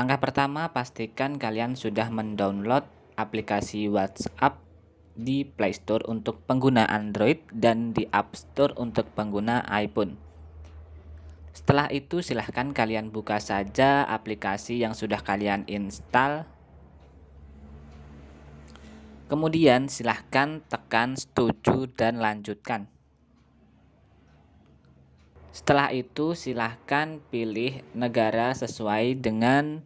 Langkah pertama, pastikan kalian sudah mendownload aplikasi WhatsApp di Play Store untuk pengguna Android dan di App Store untuk pengguna iPhone. Setelah itu silahkan kalian buka saja aplikasi yang sudah kalian install. Kemudian silahkan tekan setuju dan lanjutkan. Setelah itu silahkan pilih negara sesuai dengan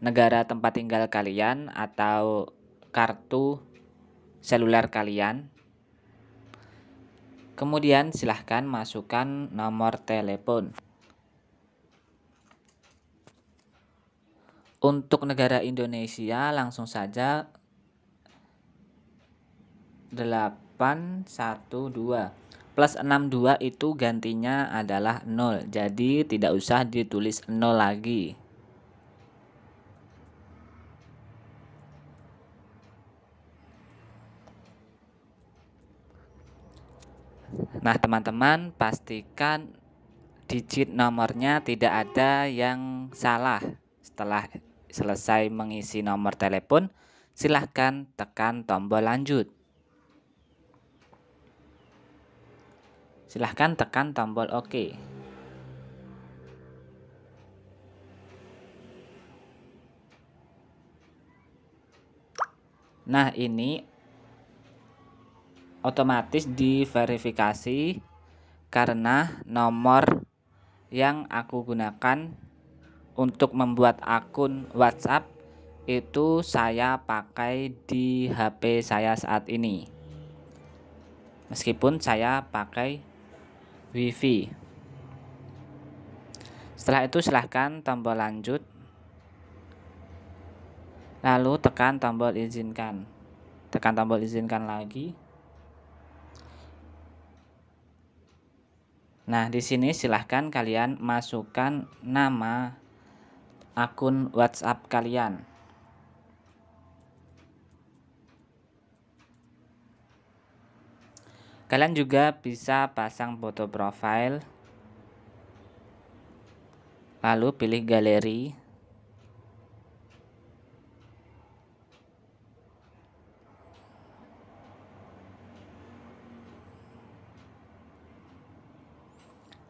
negara tempat tinggal kalian atau kartu seluler kalian. Kemudian silahkan masukkan nomor telepon. Untuk negara Indonesia langsung saja 812 plus 62 itu gantinya adalah 0 jadi tidak usah ditulis 0 lagi Nah, teman-teman pastikan digit nomornya tidak ada yang salah. Setelah selesai mengisi nomor telepon, silahkan tekan tombol lanjut. Silahkan tekan tombol OK. Nah, ini otomatis diverifikasi karena nomor yang aku gunakan untuk membuat akun WhatsApp itu saya pakai di HP saya saat ini. Meskipun saya pakai WiFi. Setelah itu silahkan tombol lanjut. Lalu tekan tombol izinkan. Tekan tombol izinkan lagi. Nah, di sini silahkan kalian masukkan nama akun WhatsApp kalian. Kalian juga bisa pasang foto profile, lalu pilih galeri,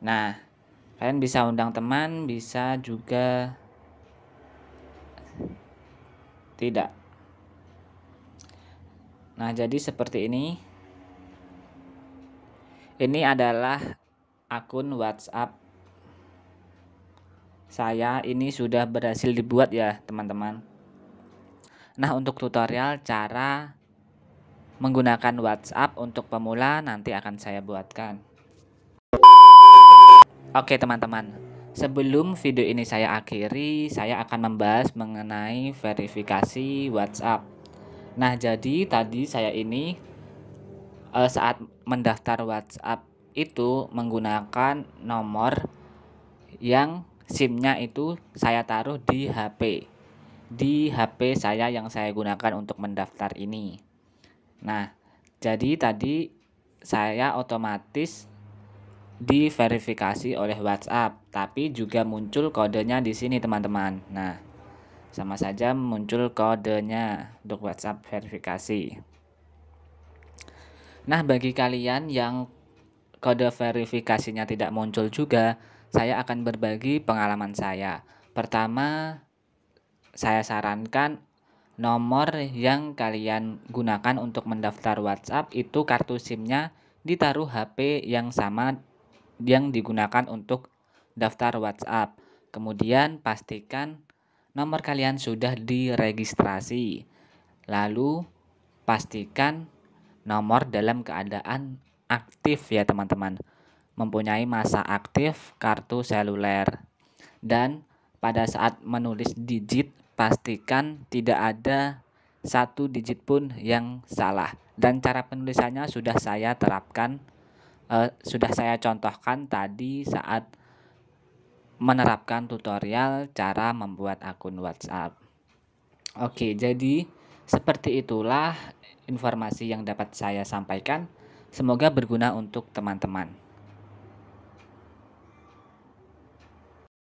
Nah, kalian bisa undang teman, bisa juga tidak. Nah, jadi seperti ini. Ini adalah akun WhatsApp saya. Ini sudah berhasil dibuat ya, teman-teman. Nah, untuk tutorial cara menggunakan WhatsApp untuk pemula nanti akan saya buatkan. Oke teman-teman, sebelum video ini saya akhiri, saya akan membahas mengenai verifikasi WhatsApp. Nah, jadi tadi saya ini eh, saat mendaftar WhatsApp itu menggunakan nomor yang SIM-nya itu saya taruh di HP. Di HP saya yang saya gunakan untuk mendaftar ini. Nah, jadi tadi saya otomatis diverifikasi oleh WhatsApp, tapi juga muncul kodenya di sini teman-teman. Nah, sama saja muncul kodenya untuk WhatsApp verifikasi. Nah, bagi kalian yang kode verifikasinya tidak muncul juga, saya akan berbagi pengalaman saya. Pertama, saya sarankan nomor yang kalian gunakan untuk mendaftar WhatsApp itu kartu SIM-nya ditaruh HP yang sama yang digunakan untuk daftar WhatsApp. Kemudian pastikan nomor kalian sudah diregistrasi. Lalu pastikan nomor dalam keadaan aktif ya teman-teman. Mempunyai masa aktif kartu seluler. Dan pada saat menulis digit pastikan tidak ada satu digit pun yang salah. Dan cara penulisannya sudah saya terapkan uh, sudah saya contohkan tadi saat menerapkan tutorial cara membuat akun WhatsApp. Oke, jadi seperti itulah informasi yang dapat saya sampaikan. Semoga berguna untuk teman-teman.